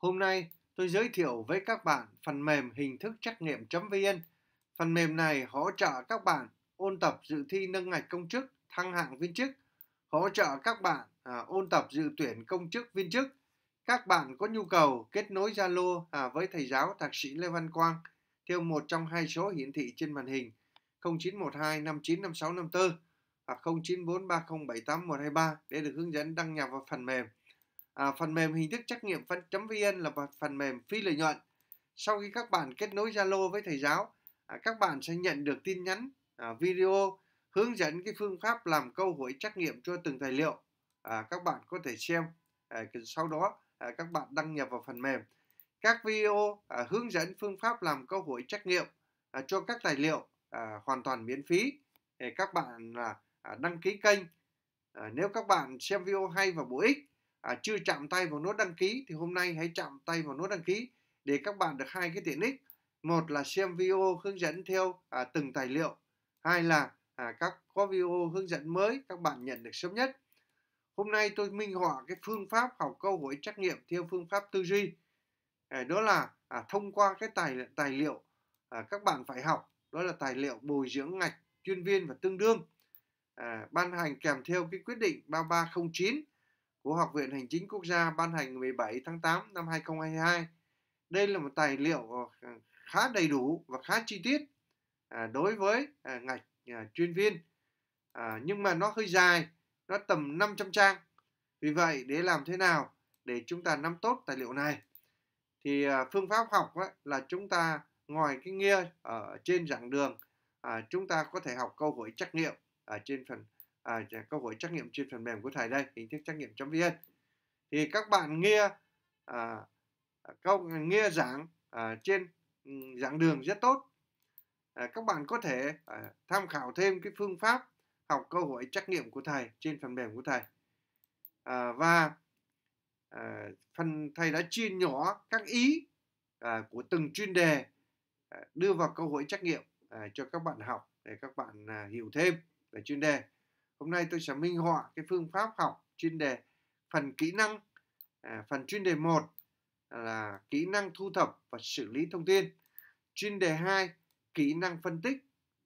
Hôm nay, tôi giới thiệu với các bạn phần mềm hình thức trắc nghiệm.vn. Phần mềm này hỗ trợ các bạn ôn tập dự thi nâng ngạch công chức, thăng hạng viên chức, hỗ trợ các bạn à, ôn tập dự tuyển công chức viên chức. Các bạn có nhu cầu kết nối Zalo à, với thầy giáo thạc sĩ Lê Văn Quang theo một trong hai số hiển thị trên màn hình 0912 595654 hoặc 0943078123 để được hướng dẫn đăng nhập vào phần mềm. À, phần mềm hình thức trắc nghiệm phân chấm vn là một phần mềm phi lợi nhuận. Sau khi các bạn kết nối Zalo với thầy giáo, à, các bạn sẽ nhận được tin nhắn, à, video hướng dẫn cái phương pháp làm câu hỏi trắc nghiệm cho từng tài liệu. À, các bạn có thể xem. À, sau đó à, các bạn đăng nhập vào phần mềm. Các video à, hướng dẫn phương pháp làm câu hỏi trắc nghiệm à, cho các tài liệu à, hoàn toàn miễn phí. À, các bạn à, đăng ký kênh. À, nếu các bạn xem video hay và bổ ích à, chưa chạm tay vào nút đăng ký thì hôm nay hãy chạm tay vào nút đăng ký để các bạn được hai cái tiện ích một là xem video hướng dẫn theo à, từng tài liệu hai là à, các có video hướng dẫn mới các bạn nhận được sớm nhất hôm nay tôi minh họa cái phương pháp học câu hỏi trắc nghiệm theo phương pháp tư duy à, đó là à, thông qua cái tài tài liệu à, các bạn phải học đó là tài liệu bồi dưỡng ngạch chuyên viên và tương đương à, ban hành kèm theo cái quyết định 3309 của Học viện Hành chính Quốc gia ban hành 17 tháng 8 năm 2022. Đây là một tài liệu ờ, khá đầy đủ và khá chi tiết à, đối với à, ngạch à, chuyên viên. Nhưng mà nó hơi dài, nó tầm 500 trang. Vì vậy, để làm thế nào để chúng ta nắm tốt tài liệu này? Thì phương pháp học là chúng ta ngoài cái nghĩa ở trên giảng đường, chúng ta có thể học câu hỏi trắc nghiệm ở trên phần à, dạ, câu hỏi trắc nghiệm trên phần mềm của thầy đây hình thức trắc nghiệm chấm vn thì các bạn nghe à, à câu nghe giảng à, trên ừ, giảng đường rất tốt à, các bạn có thể à, tham khảo thêm cái phương pháp học câu hỏi trắc nghiệm của thầy trên phần mềm của thầy à, và à, phần thầy đã chia nhỏ các ý à, của từng chuyên đề à, đưa vào câu hỏi trắc nghiệm à, cho các bạn học để các bạn à, hiểu thêm về chuyên đề Hôm nay tôi sẽ minh họa cái phương pháp học chuyên đề phần kỹ năng à, phần chuyên đề 1 là kỹ năng thu thập và xử lý thông tin. Chuyên đề 2 kỹ năng phân tích,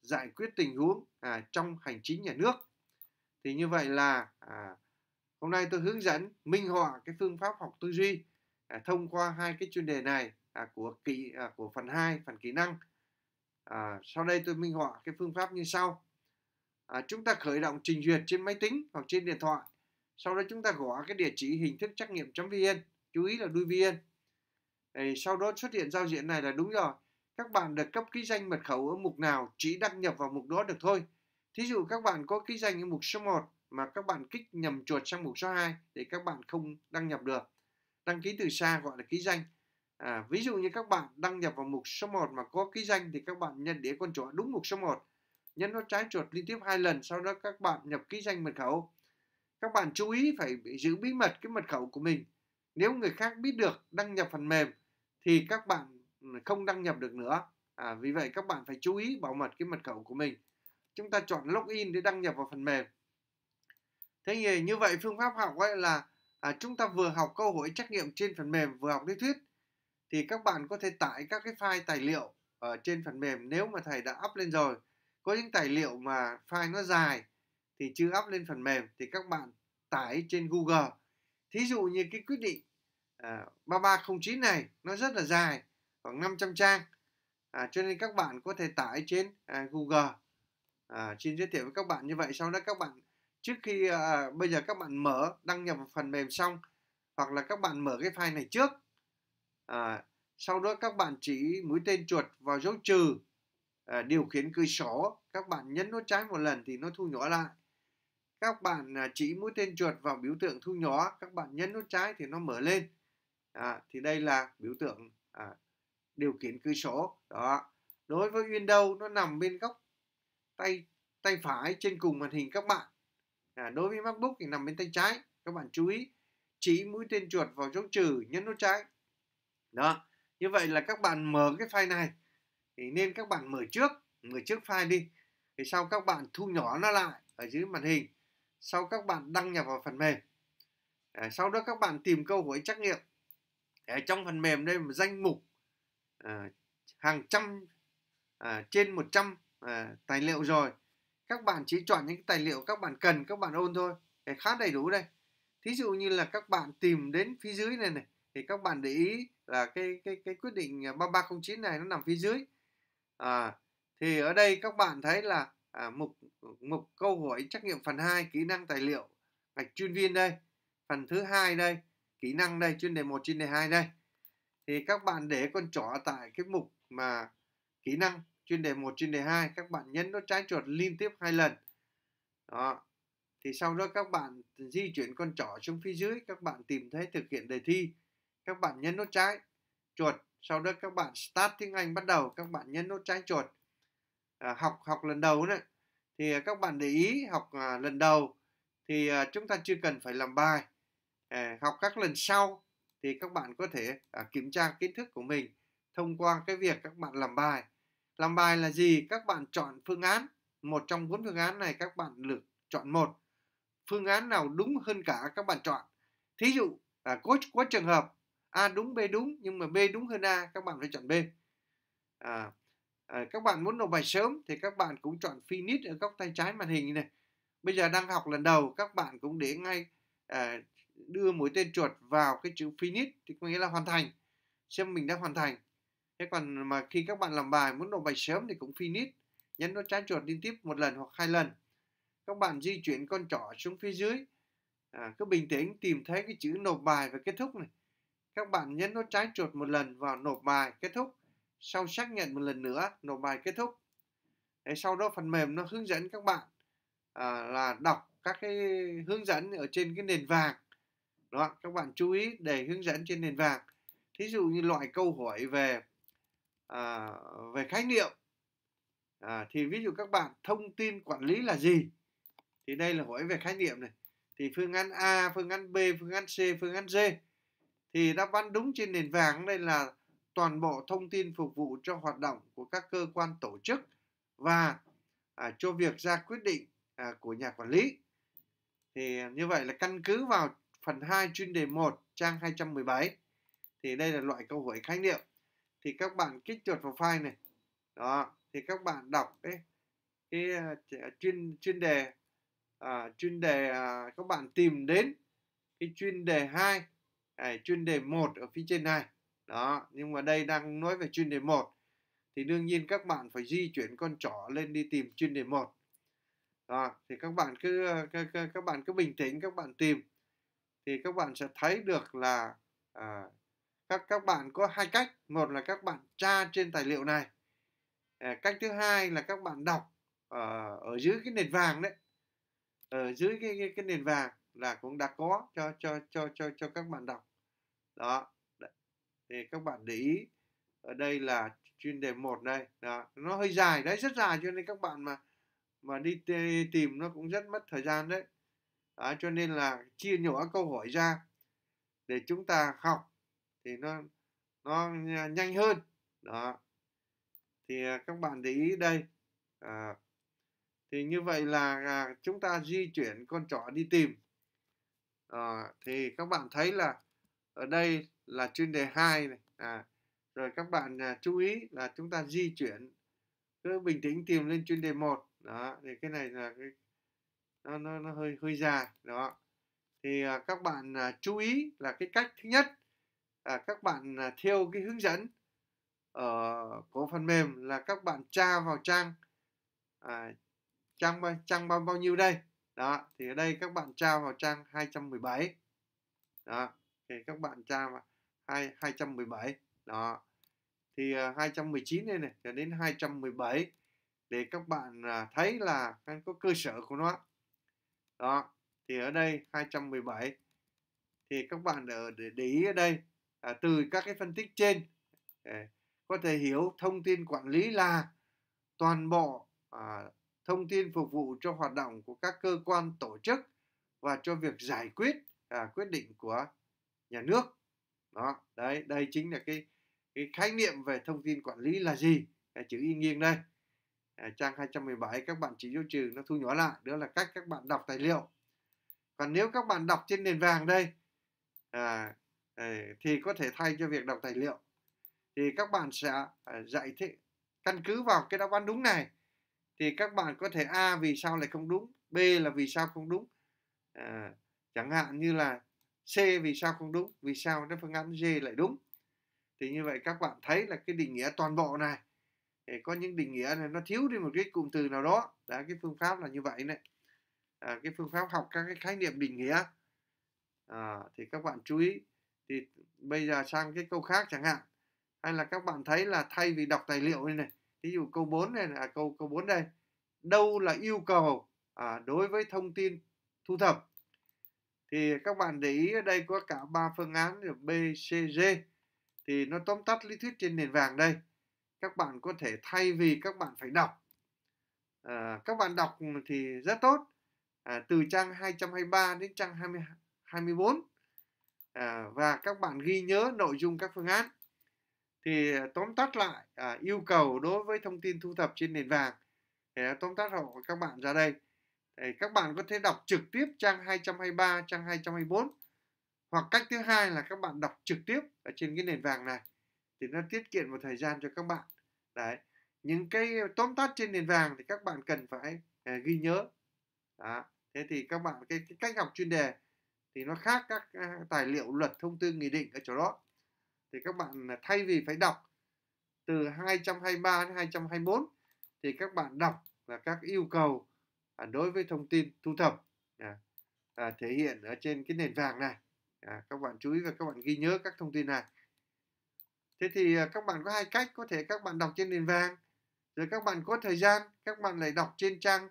giải quyết tình huống à, trong hành chính nhà nước. Thì như vậy là à, hôm nay tôi hướng dẫn minh họa cái phương pháp học tư duy à, thông qua hai cái chuyên đề này à, của kỹ à, của phần 2 phần kỹ năng. À, sau đây tôi minh họa cái phương pháp như sau à, chúng ta khởi động trình duyệt trên máy tính hoặc trên điện thoại sau đó chúng ta gõ cái địa chỉ hình thức trắc nghiệm vn chú ý là đuôi vn Đấy, sau đó xuất hiện giao diện này là đúng rồi các bạn được cấp ký danh mật khẩu ở mục nào chỉ đăng nhập vào mục đó được thôi thí dụ các bạn có ký danh ở mục số 1 mà các bạn kích nhầm chuột sang mục số 2 thì các bạn không đăng nhập được đăng ký từ xa gọi là ký danh à, ví dụ như các bạn đăng nhập vào mục số 1 mà có ký danh thì các bạn nhận đĩa con chó đúng mục số 1 nhấn nút trái chuột liên tiếp hai lần sau đó các bạn nhập ký danh mật khẩu các bạn chú ý phải giữ bí mật cái mật khẩu của mình nếu người khác biết được đăng nhập phần mềm thì các bạn không đăng nhập được nữa à, vì vậy các bạn phải chú ý bảo mật cái mật khẩu của mình chúng ta chọn login để đăng nhập vào phần mềm thế thì như vậy phương pháp học ấy là à, chúng ta vừa học câu hỏi trắc nghiệm trên phần mềm vừa học lý thuyết thì các bạn có thể tải các cái file tài liệu ở trên phần mềm nếu mà thầy đã up lên rồi có những tài liệu mà file nó dài thì chưa up lên phần mềm thì các bạn tải trên Google thí dụ như cái quyết định à, 3309 này nó rất là dài khoảng 500 trang à, cho nên các bạn có thể tải trên à, Google à, xin giới thiệu với các bạn như vậy sau đó các bạn trước khi à, bây giờ các bạn mở đăng nhập phần mềm xong hoặc là các bạn mở cái file này trước à, sau đó các bạn chỉ mũi tên chuột vào dấu trừ Ờ, điều khiển cửa sổ các bạn nhấn nút trái một lần thì nó thu nhỏ lại các bạn à, chỉ mũi tên chuột vào biểu tượng thu nhỏ các bạn nhấn nút trái thì nó mở lên à, thì đây là biểu tượng à, điều khiển cửa sổ đó đối với Windows nó nằm bên góc tay tay phải trên cùng màn hình các bạn à, đối với MacBook thì nằm bên tay trái các bạn chú ý chỉ mũi tên chuột vào dấu trừ nhấn nút trái đó như vậy là các bạn mở cái file này thì nên các bạn mở trước mở trước file đi thì sau các bạn thu nhỏ nó lại ở dưới màn hình sau các bạn đăng nhập vào phần mềm à, sau đó các bạn tìm câu hỏi trắc nghiệm ở trong phần mềm đây một danh mục à, hàng trăm à, trên 100 à, tài liệu rồi các bạn chỉ chọn những tài liệu các bạn cần các bạn ôn thôi để khá đầy đủ đây thí dụ như là các bạn tìm đến phía dưới này này thì các bạn để ý là cái cái cái quyết định 3309 này nó nằm phía dưới à, thì ở đây các bạn thấy là à, mục mục câu hỏi trắc nghiệm phần 2 kỹ năng tài liệu gạch chuyên viên đây phần thứ hai đây kỹ năng đây chuyên đề 1 chuyên đề 2 đây thì các bạn để con trỏ tại cái mục mà kỹ năng chuyên đề 1 chuyên đề 2 các bạn nhấn nút trái chuột liên tiếp hai lần đó thì sau đó các bạn di chuyển con trỏ xuống phía dưới các bạn tìm thấy thực hiện đề thi các bạn nhấn nút trái chuột sau đó các bạn start tiếng Anh bắt đầu các bạn nhấn nút trái chuột à, học học lần đầu đấy thì à, các bạn để ý học à, lần đầu thì à, chúng ta chưa cần phải làm bài à, học các lần sau thì các bạn có thể à, kiểm tra kiến thức của mình thông qua cái việc các bạn làm bài làm bài là gì các bạn chọn phương án một trong bốn phương án này các bạn lựa chọn một phương án nào đúng hơn cả các bạn chọn thí dụ à, có có trường hợp A đúng B đúng nhưng mà B đúng hơn A các bạn phải chọn B à, à, các bạn muốn nộp bài sớm thì các bạn cũng chọn finish ở góc tay trái màn hình này bây giờ đang học lần đầu các bạn cũng để ngay à, đưa mũi tên chuột vào cái chữ finish thì có nghĩa là hoàn thành xem mình đã hoàn thành thế còn mà khi các bạn làm bài muốn nộp bài sớm thì cũng finish nhấn nút trái chuột liên tiếp một lần hoặc hai lần các bạn di chuyển con trỏ xuống phía dưới à, cứ bình tĩnh tìm thấy cái chữ nộp bài và kết thúc này các bạn nhấn nút trái chuột một lần vào nộp bài kết thúc. Sau xác nhận một lần nữa, nộp bài kết thúc. Đấy, sau đó phần mềm nó hướng dẫn các bạn à, là đọc các cái hướng dẫn ở trên cái nền vàng. Đó, các bạn chú ý để hướng dẫn trên nền vàng. Thí dụ như loại câu hỏi về à, về khái niệm à, thì ví dụ các bạn thông tin quản lý là gì thì đây là hỏi về khái niệm này thì phương án A phương án B phương án C phương án D thì đáp án đúng trên nền vàng đây là toàn bộ thông tin phục vụ cho hoạt động của các cơ quan tổ chức và à, cho việc ra quyết định à, của nhà quản lý. Thì như vậy là căn cứ vào phần 2 chuyên đề 1 trang 217 thì đây là loại câu hỏi khái niệm. Thì các bạn kích chuột vào file này. Đó, thì các bạn đọc cái cái à, chuyên chuyên đề à, chuyên đề à, các bạn tìm đến cái chuyên đề 2 à, chuyên đề 1 ở phía trên này đó nhưng mà đây đang nói về chuyên đề 1 thì đương nhiên các bạn phải di chuyển con trỏ lên đi tìm chuyên đề 1 đó, thì các bạn cứ các, các, các bạn cứ bình tĩnh các bạn tìm thì các bạn sẽ thấy được là à, các các bạn có hai cách một là các bạn tra trên tài liệu này à, cách thứ hai là các bạn đọc ở, ờ, ở dưới cái nền vàng đấy ở dưới cái, cái, cái nền vàng là cũng đã có cho cho cho cho cho các bạn đọc đó thì các bạn để ý ở đây là chuyên đề 1 đây đó. nó hơi dài đấy rất dài cho nên các bạn mà mà đi tìm nó cũng rất mất thời gian đấy đó, cho nên là chia nhỏ câu hỏi ra để chúng ta học thì nó nó nhanh hơn đó thì à, các bạn để ý đây à, thì như vậy là à, chúng ta di chuyển con trỏ đi tìm à, thì các bạn thấy là ở đây là chuyên đề 2 này à, rồi các bạn à, chú ý là chúng ta di chuyển cứ bình tĩnh tìm lên chuyên đề 1 đó thì cái này là cái nó nó, nó hơi hơi dài đó thì à, các bạn à, chú ý là cái cách thứ nhất à, các bạn à, theo cái hướng dẫn ở của phần mềm là các bạn tra vào trang à, trang trang bao, trang bao, bao nhiêu đây đó thì ở đây các bạn tra vào trang 217 đó thì các bạn tra vào 2, 217 đó thì uh, à, 219 đây này cho đến 217 để các bạn uh, thấy là anh có cơ sở của nó đó thì ở đây 217 thì các bạn ở để, để ý ở đây à, từ các cái phân tích trên để có thể hiểu thông tin quản lý là toàn bộ à, thông tin phục vụ cho hoạt động của các cơ quan tổ chức và cho việc giải quyết à, quyết định của nhà nước đó đấy đây chính là cái cái khái niệm về thông tin quản lý là gì à, chữ y nghiêng đây à, trang 217 các bạn chỉ tiêu trừ nó thu nhỏ lại đó là cách các bạn đọc tài liệu còn nếu các bạn đọc trên nền vàng đây à, à thì có thể thay cho việc đọc tài liệu thì các bạn sẽ à, dạy thế căn cứ vào cái đáp án đúng này thì các bạn có thể a vì sao lại không đúng b là vì sao không đúng à, chẳng hạn như là c vì sao không đúng vì sao cái phương án d lại đúng thì như vậy các bạn thấy là cái định nghĩa toàn bộ này thì có những định nghĩa này nó thiếu đi một cái cụm từ nào đó đã cái phương pháp là như vậy này à, cái phương pháp học các cái khái niệm định nghĩa à, thì các bạn chú ý thì bây giờ sang cái câu khác chẳng hạn hay là các bạn thấy là thay vì đọc tài liệu này, này Ví dụ câu 4 này là à, câu câu 4 đây. Đâu là yêu cầu à, đối với thông tin thu thập? Thì các bạn để ý ở đây có cả ba phương án là B, C, D. Thì nó tóm tắt lý thuyết trên nền vàng đây. Các bạn có thể thay vì các bạn phải đọc. À, các bạn đọc thì rất tốt. À, từ trang 223 đến trang 20, 24 à, và các bạn ghi nhớ nội dung các phương án thì à, tóm tắt lại à, yêu cầu đối với thông tin thu thập trên nền vàng thì à, tóm tắt họ các bạn ra đây thì các bạn có thể đọc trực tiếp trang 223 trang 224 hoặc cách thứ hai là các bạn đọc trực tiếp ở trên cái nền vàng này thì nó tiết kiệm một thời gian cho các bạn đấy những cái tóm tắt trên nền vàng thì các bạn cần phải à, ghi nhớ Đó. thế thì các bạn cái, cái cách học chuyên đề thì nó khác các à, tài liệu luật thông tư nghị định ở chỗ đó thì các bạn thay vì phải đọc từ 223 đến 224 thì các bạn đọc là các yêu cầu à, đối với thông tin thu thập à, à, thể hiện ở trên cái nền vàng này các bạn chú ý và các bạn ghi nhớ các thông tin này thế thì các bạn có hai cách có thể các bạn đọc trên nền vàng rồi các bạn có thời gian các bạn lại đọc trên trang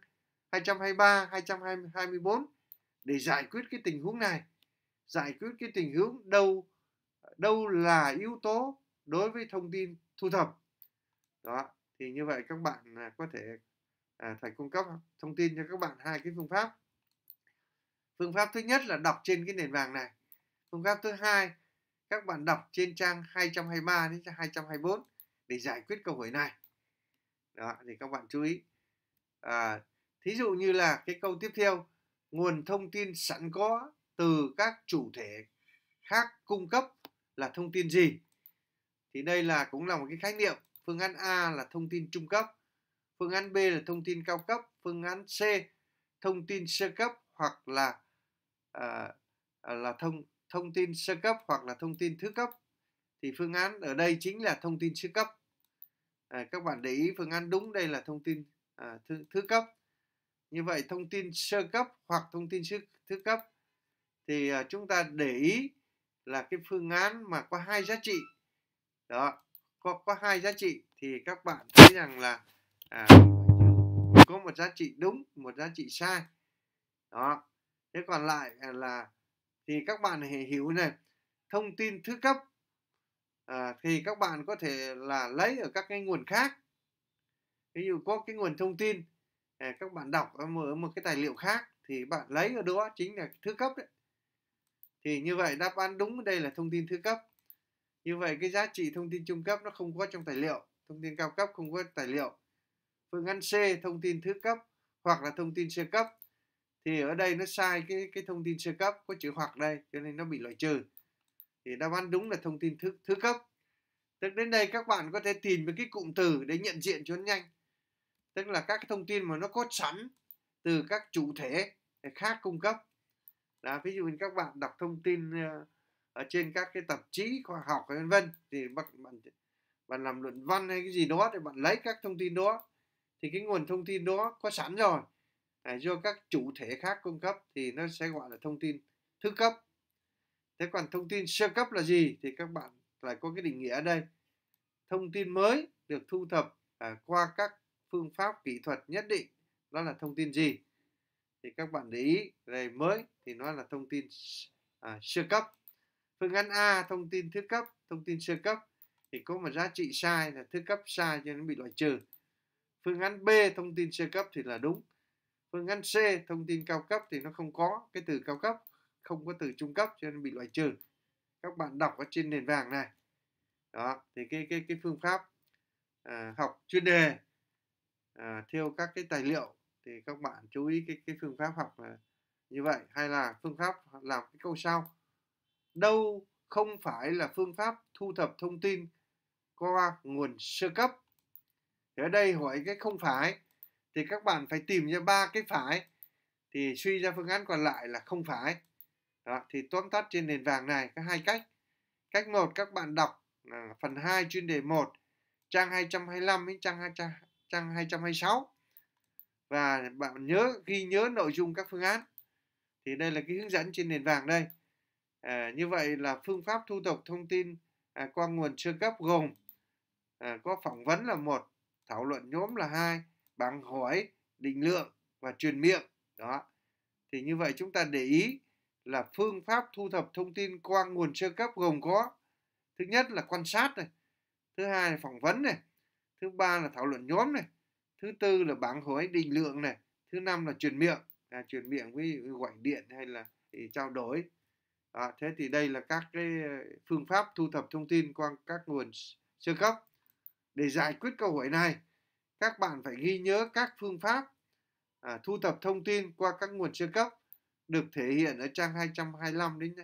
223 224 để giải quyết cái tình huống này giải quyết cái tình huống đâu đâu là yếu tố đối với thông tin thu thập đó thì như vậy các bạn à, có thể à, thầy cung cấp thông tin cho các bạn hai cái phương pháp phương pháp thứ nhất là đọc trên cái nền vàng này phương pháp thứ hai các bạn đọc trên trang 223 đến 224 để giải quyết câu hỏi này đó thì các bạn chú ý à, thí dụ như là cái câu tiếp theo nguồn thông tin sẵn có từ các chủ thể khác cung cấp là thông tin gì thì đây là cũng là một cái khái niệm phương án A là thông tin trung cấp phương án B là thông tin cao cấp phương án C thông tin sơ cấp hoặc là à, à, là thông thông tin sơ cấp hoặc là thông tin thứ cấp thì phương án ở đây chính là thông tin sơ cấp à, các bạn để ý phương án đúng đây là thông tin à, thứ, thứ cấp như vậy thông tin sơ cấp hoặc thông tin sơ, thứ cấp thì à, chúng ta để ý là cái phương án mà có hai giá trị đó có có hai giá trị thì các bạn thấy rằng là à, có một giá trị đúng một giá trị sai đó thế còn lại là thì các bạn hiểu này thông tin thứ cấp à, thì các bạn có thể là lấy ở các cái nguồn khác ví dụ có cái nguồn thông tin à, các bạn đọc ở một, ở một cái tài liệu khác thì bạn lấy ở đó chính là thứ cấp đấy thì như vậy đáp án đúng đây là thông tin thứ cấp như vậy cái giá trị thông tin trung cấp nó không có trong tài liệu thông tin cao cấp không có tài liệu phương án C thông tin thứ cấp hoặc là thông tin sơ cấp thì ở đây nó sai cái cái thông tin sơ cấp có chữ hoặc đây cho nên nó bị loại trừ thì đáp án đúng là thông tin thứ thứ cấp tức đến đây các bạn có thể tìm với cái cụm từ để nhận diện cho nó nhanh tức là các thông tin mà nó có sẵn từ các chủ thể khác cung cấp là ví dụ như các bạn đọc thông tin ờ, ở trên các cái tạp chí khoa học vân vân thì bạn, bạn bạn làm luận văn hay cái gì đó thì bạn lấy các thông tin đó thì cái nguồn thông tin đó có sẵn rồi à, do các chủ thể khác cung cấp thì nó sẽ gọi là thông tin thứ cấp thế còn thông tin sơ cấp là gì thì các bạn lại có cái định nghĩa ở đây thông tin mới được thu thập à, qua các phương pháp kỹ thuật nhất định đó là thông tin gì thì các bạn để ý đây mới thì nó là thông tin à, sơ cấp phương án A thông tin thứ cấp thông tin sơ cấp thì có một giá trị sai là thứ cấp sai cho nên bị loại trừ phương án B thông tin sơ cấp thì là đúng phương án C thông tin cao cấp thì nó không có cái từ cao cấp không có từ trung cấp cho nên bị loại trừ các bạn đọc ở trên nền vàng này đó thì cái cái cái phương pháp à, học chuyên đề à, theo các cái tài liệu thì các bạn chú ý cái cái phương pháp học là như vậy hay là phương pháp làm cái câu sau đâu không phải là phương pháp thu thập thông tin qua nguồn sơ cấp thì ở đây hỏi cái không phải thì các bạn phải tìm ra ba cái phải thì suy ra phương án còn lại là không phải đó, thì tóm tắt trên nền vàng này có hai cách cách một các bạn đọc à, phần 2 chuyên đề 1 trang 225 đến trang, trang, trang 226 và bạn nhớ ghi nhớ nội dung các phương án thì đây là cái hướng dẫn trên nền vàng đây à, như vậy là phương pháp thu thập thông tin à, qua nguồn sơ cấp gồm à, có phỏng vấn là một thảo luận nhóm là hai bằng hỏi định lượng và truyền miệng đó thì như vậy chúng ta để ý là phương pháp thu thập thông tin qua nguồn sơ cấp gồm có thứ nhất là quan sát này thứ hai là phỏng vấn này thứ ba là thảo luận nhóm này thứ tư là bảng khối định lượng này thứ năm là truyền miệng à, truyền miệng với gọi điện hay là trao đổi à, thế thì đây là các cái phương pháp thu thập thông tin qua các nguồn sơ cấp để giải quyết câu hỏi này các bạn phải ghi nhớ các phương pháp à, thu thập thông tin qua các nguồn sơ cấp được thể hiện ở trang 225 đến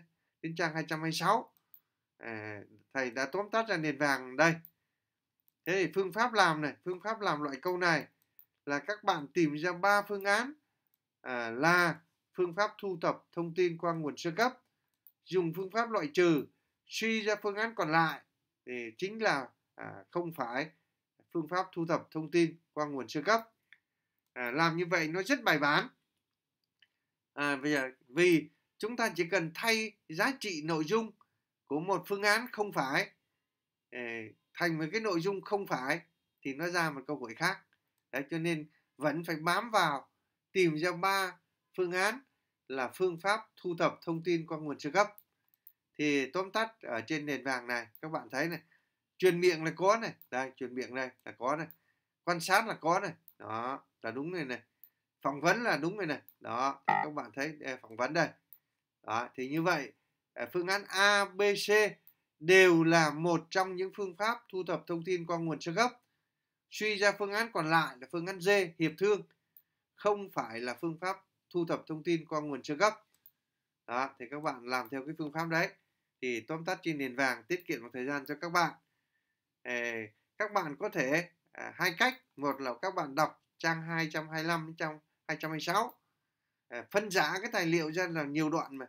đến trang 226 à, thầy đã tóm tắt ra nền vàng đây Thế thì phương pháp làm này, phương pháp làm loại câu này là các bạn tìm ra ba phương án à, là phương pháp thu thập thông tin qua nguồn sơ cấp, dùng phương pháp loại trừ, suy ra phương án còn lại thì chính là à, không phải phương pháp thu thập thông tin qua nguồn sơ cấp. À, làm như vậy nó rất bài bản. À, vì, vì chúng ta chỉ cần thay giá trị nội dung của một phương án không phải thành một cái nội dung không phải thì nó ra một câu hỏi khác đấy cho nên vẫn phải bám vào tìm ra ba phương án là phương pháp thu thập thông tin qua nguồn sơ cấp thì tóm tắt ở trên nền vàng này các bạn thấy này truyền miệng là có này đây truyền miệng đây là có này quan sát là có này đó là đúng này này phỏng vấn là đúng rồi này đó thì các bạn thấy phỏng vấn đây đó thì như vậy à, phương án a b c đều là một trong những phương pháp thu thập thông tin qua nguồn sơ gấp. Suy ra phương án còn lại là phương án D, hiệp thương, không phải là phương pháp thu thập thông tin qua nguồn sơ gấp. Đó, thì các bạn làm theo cái phương pháp đấy thì tóm tắt trên nền vàng tiết kiệm một thời gian cho các bạn. Ê, các bạn có thể à, hai cách, một là các bạn đọc trang 225 đến trang 226 à, phân giá cái tài liệu ra là nhiều đoạn mà.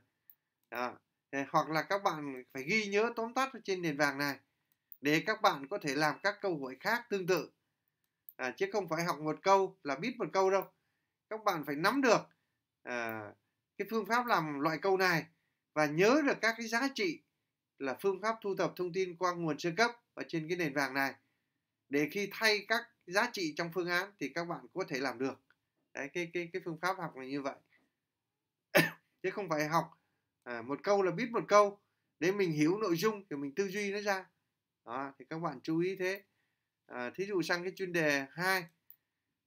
Đó, Ờ, hoặc là các bạn phải ghi nhớ tóm tắt trên nền vàng này để các bạn có thể làm các câu hỏi khác tương tự à, chứ không phải học một câu là biết một câu đâu các bạn phải nắm được à, cái phương pháp làm loại câu này và nhớ được các cái giá trị là phương pháp thu thập thông tin qua nguồn sơ cấp ở trên cái nền vàng này để khi thay các giá trị trong phương án thì các bạn có thể làm được đấy cái cái cái phương pháp học này như vậy chứ không phải học à, một câu là biết một câu để mình hiểu nội dung thì mình tư duy nó ra đó thì các bạn chú ý thế à, thí dụ sang cái chuyên đề 2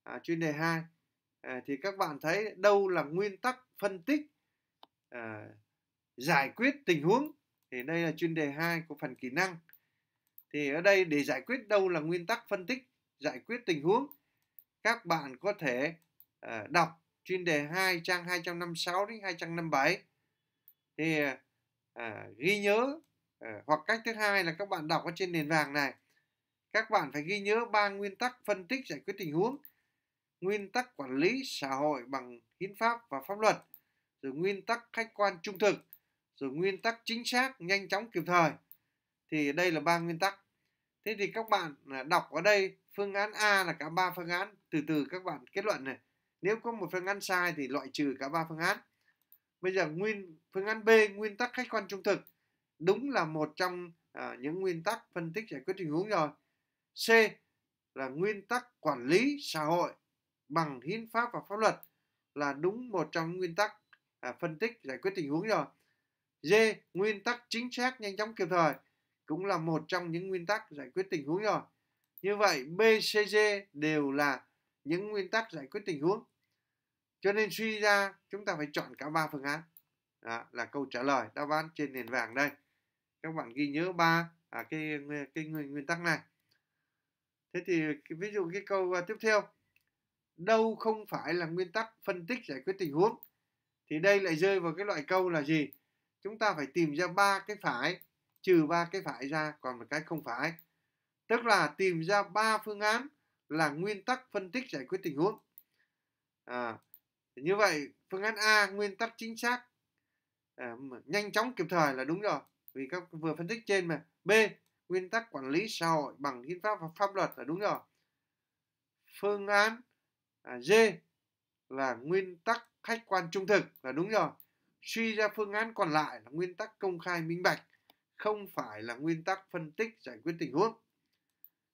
à, chuyên đề 2 à, thì các bạn thấy đâu là nguyên tắc phân tích à, giải quyết tình huống thì đây là chuyên đề 2 của phần kỹ năng thì ở đây để giải quyết đâu là nguyên tắc phân tích giải quyết tình huống các bạn có thể à, đọc chuyên đề 2 trang 256 đến 257 thì à, à, ghi nhớ à, hoặc cách thứ hai là các bạn đọc ở trên nền vàng này các bạn phải ghi nhớ ba nguyên tắc phân tích giải quyết tình huống nguyên tắc quản lý xã hội bằng hiến pháp và pháp luật rồi nguyên tắc khách quan trung thực rồi nguyên tắc chính xác nhanh chóng kịp thời thì đây là ba nguyên tắc thế thì các bạn à, đọc ở đây phương án A là cả ba phương án từ từ các bạn kết luận này nếu có một phương án sai thì loại trừ cả ba phương án bây giờ nguyên phương án B nguyên tắc khách quan trung thực đúng là một trong à, những nguyên tắc phân tích giải quyết tình huống rồi C là nguyên tắc quản lý xã hội bằng hiến pháp và pháp luật là đúng một trong những nguyên tắc à, phân tích giải quyết tình huống rồi D nguyên tắc chính xác nhanh chóng kịp thời cũng là một trong những nguyên tắc giải quyết tình huống rồi như vậy B, C, D đều là những nguyên tắc giải quyết tình huống cho nên suy ra chúng ta phải chọn cả ba phương án đó, là câu trả lời đáp án trên nền vàng đây các bạn ghi nhớ ba à, cái cái nguyên, nguyên tắc này thế thì ví dụ cái câu à, tiếp theo đâu không phải là nguyên tắc phân tích giải quyết tình huống thì đây lại rơi vào cái loại câu là gì chúng ta phải tìm ra ba cái phải trừ ba cái phải ra còn một cái không phải tức là tìm ra ba phương án là nguyên tắc phân tích giải quyết tình huống à, như vậy phương án A nguyên tắc chính xác à, nhanh chóng kịp thời là đúng rồi vì các vừa phân tích trên mà B nguyên tắc quản lý xã hội bằng hiến pháp và pháp luật là đúng rồi phương án à, D là nguyên tắc khách quan trung thực là đúng rồi suy ra phương án còn lại là nguyên tắc công khai minh bạch không phải là nguyên tắc phân tích giải quyết tình huống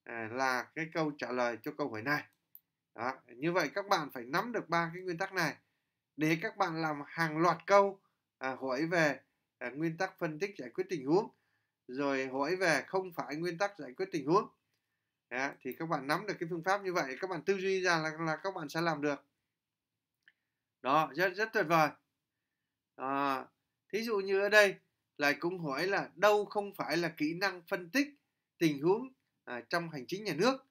à, là cái câu trả lời cho câu hỏi này đó. Như vậy các bạn phải nắm được ba cái nguyên tắc này để các bạn làm hàng loạt câu à, hỏi về à, nguyên tắc phân tích giải quyết tình huống rồi hỏi về không phải nguyên tắc giải quyết tình huống Đó. thì các bạn nắm được cái phương pháp như vậy các bạn tư duy ra là, là các bạn sẽ làm được đó rất rất tuyệt vời à, thí dụ như ở đây lại cũng hỏi là đâu không phải là kỹ năng phân tích tình huống à, trong hành chính nhà nước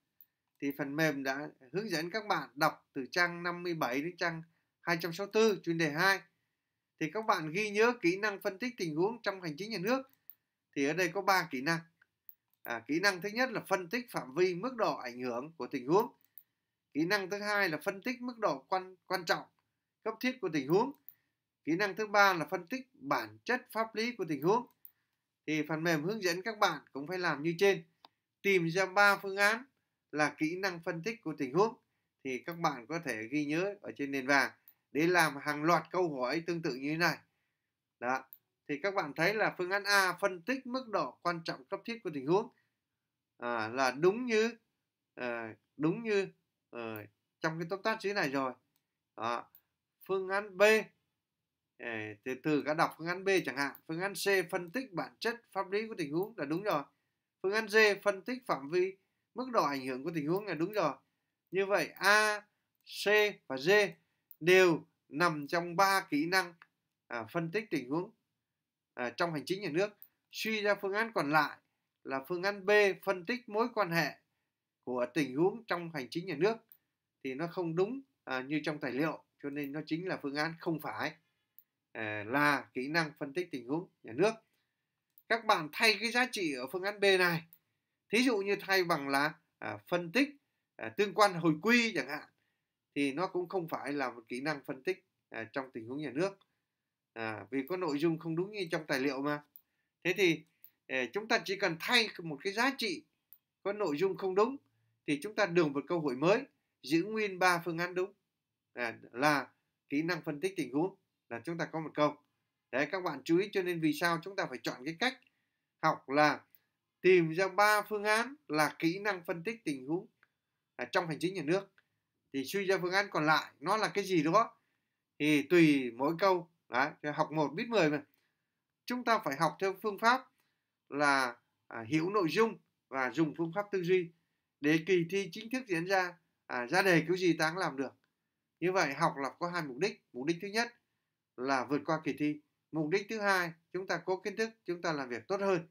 thì phần mềm đã hướng dẫn các bạn đọc từ trang 57 đến trang 264 chuyên đề 2 thì các bạn ghi nhớ kỹ năng phân tích tình huống trong hành chính nhà nước thì ở đây có 3 kỹ năng à, kỹ năng thứ nhất là phân tích phạm vi mức độ ảnh hưởng của tình huống kỹ năng thứ hai là phân tích mức độ quan quan trọng cấp thiết của tình huống kỹ năng thứ ba là phân tích bản chất pháp lý của tình huống thì phần mềm hướng dẫn các bạn cũng phải làm như trên tìm ra 3 phương án là kỹ năng phân tích của tình huống thì các bạn có thể ghi nhớ ở trên nền vàng để làm hàng loạt câu hỏi tương tự như thế này. Đó. Thì các bạn thấy là phương án A phân tích mức độ quan trọng cấp thiết của tình huống à, là đúng như à, đúng như à, trong cái tóm tắt dưới này rồi. Đó. Phương án B à, từ từ cả đọc phương án B chẳng hạn. Phương án C phân tích bản chất pháp lý của tình huống là đúng rồi. Phương án D phân tích phạm vi mức độ ảnh hưởng của tình huống là đúng rồi như vậy a c và d đều nằm trong ba kỹ năng à, phân tích tình huống à, trong hành chính nhà nước suy ra phương án còn lại là phương án b phân tích mối quan hệ của tình huống trong hành chính nhà nước thì nó không đúng à, như trong tài liệu cho nên nó chính là phương án không phải à, là kỹ năng phân tích tình huống nhà nước các bạn thay cái giá trị ở phương án b này thí dụ như thay bằng là à, phân tích à, tương quan hồi quy chẳng hạn thì nó cũng không phải là một kỹ năng phân tích à, trong tình huống nhà nước à, vì có nội dung không đúng như trong tài liệu mà thế thì à, chúng ta chỉ cần thay một cái giá trị có nội dung không đúng thì chúng ta đường một câu hỏi mới giữ nguyên ba phương án đúng à, là kỹ năng phân tích tình huống là chúng ta có một câu đấy các bạn chú ý cho nên vì sao chúng ta phải chọn cái cách học là tìm ra ba phương án là kỹ năng phân tích tình huống à, trong hành chính nhà nước thì suy ra phương án còn lại nó là cái gì đó thì tùy mỗi câu đấy học một biết 10 mà chúng ta phải học theo phương pháp là à, hiểu nội dung và dùng phương pháp tư duy để kỳ thi chính thức diễn ra à, ra đề cứu gì ta cũng làm được như vậy học là có hai mục đích mục đích thứ nhất là vượt qua kỳ thi mục đích thứ hai chúng ta có kiến thức chúng ta làm việc tốt hơn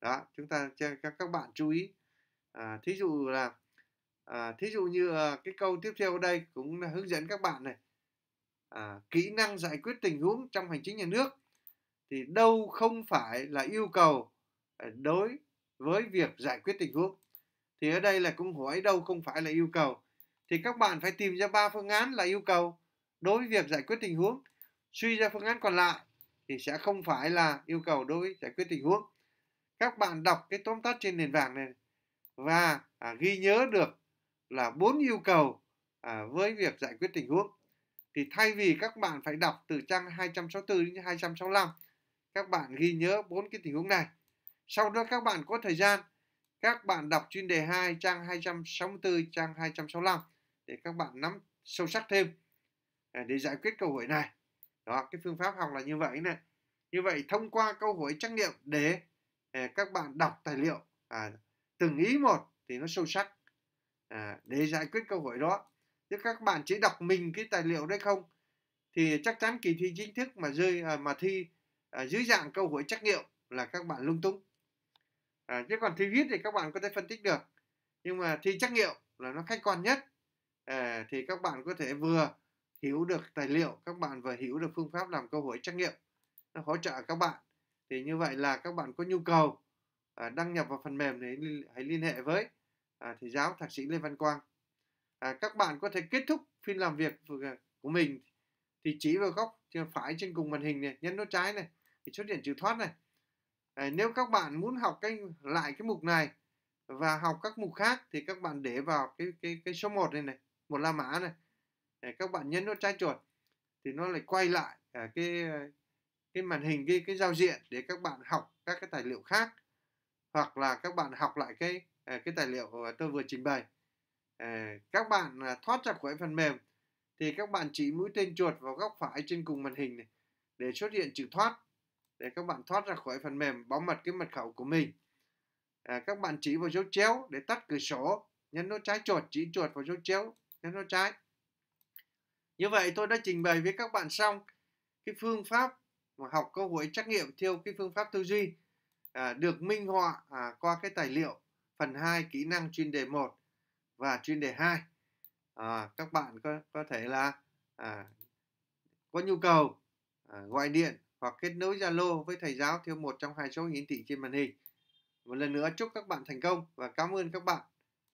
đó chúng ta cho các các bạn chú ý à, thí dụ là à, thí dụ như à, cái câu tiếp theo đây cũng là hướng dẫn các bạn này à, kỹ năng giải quyết tình huống trong hành chính nhà nước thì đâu không phải là yêu cầu à, đối với việc giải quyết tình huống thì ở đây là cũng hỏi đâu không phải là yêu cầu thì các bạn phải tìm ra ba phương án là yêu cầu đối với việc giải quyết tình huống suy ra phương án còn lại thì sẽ không phải là yêu cầu đối với giải quyết tình huống các bạn đọc cái tóm tắt trên nền vàng này và à, ghi nhớ được là bốn yêu cầu à, với việc giải quyết tình huống thì thay vì các bạn phải đọc từ trang 264 đến 265 các bạn ghi nhớ bốn cái tình huống này sau đó các bạn có thời gian các bạn đọc chuyên đề 2 trang 264 trang 265 để các bạn nắm sâu sắc thêm à, để giải quyết câu hỏi này đó cái phương pháp học là như vậy này như vậy thông qua câu hỏi trắc nghiệm để Ờ, các bạn đọc tài liệu à, từng ý một thì nó sâu sắc à, để giải quyết câu hỏi đó chứ các bạn chỉ đọc mình cái tài liệu đấy không thì chắc chắn kỳ thi chính thức mà rơi à, mà thi à, dưới dạng câu hỏi trắc nghiệm là các bạn lung tung à, chứ còn thi viết thì các bạn có thể phân tích được nhưng mà thi trắc nghiệm là nó khách quan nhất à, thì các bạn có thể vừa hiểu được tài liệu các bạn vừa hiểu được phương pháp làm câu hỏi trắc nghiệm nó hỗ trợ các bạn thì như vậy là các bạn có nhu cầu à, đăng nhập vào phần mềm để hãy liên hệ với à, thầy giáo thạc sĩ Lê Văn Quang à, các bạn có thể kết thúc phiên làm việc à, của mình thì chỉ vào góc phải trên cùng màn hình này nhấn nút trái này thì xuất hiện chữ thoát này à, nếu các bạn muốn học cái lại cái mục này và học các mục khác thì các bạn để vào cái cái cái số 1 này này một la mã này để à, các bạn nhấn nút trái chuột thì nó lại quay lại à, cái cái màn hình cái cái giao diện để các bạn học các cái tài liệu khác hoặc là các bạn học lại cái à, cái tài liệu tôi vừa trình bày à, các bạn à, thoát ra khỏi phần mềm thì các bạn chỉ mũi tên chuột vào góc phải trên cùng màn hình này để xuất hiện chữ thoát để các bạn thoát ra khỏi phần mềm bảo mật cái mật khẩu của mình các bạn chỉ vào dấu chéo để tắt cửa sổ nhấn nút trái chuột chỉ chuột vào dấu chéo nhấn nút trái như vậy tôi đã trình bày với các bạn xong cái phương pháp học câu hỏi trắc nghiệm theo cái phương pháp tư duy à, được minh họa à, qua cái tài liệu phần 2 kỹ năng chuyên đề 1 và chuyên đề 2 à, các bạn có có thể là à, có nhu cầu à, gọi điện hoặc kết nối Zalo với thầy giáo theo một trong hai số hiển thị trên màn hình. Một lần nữa chúc các bạn thành công và cảm ơn các bạn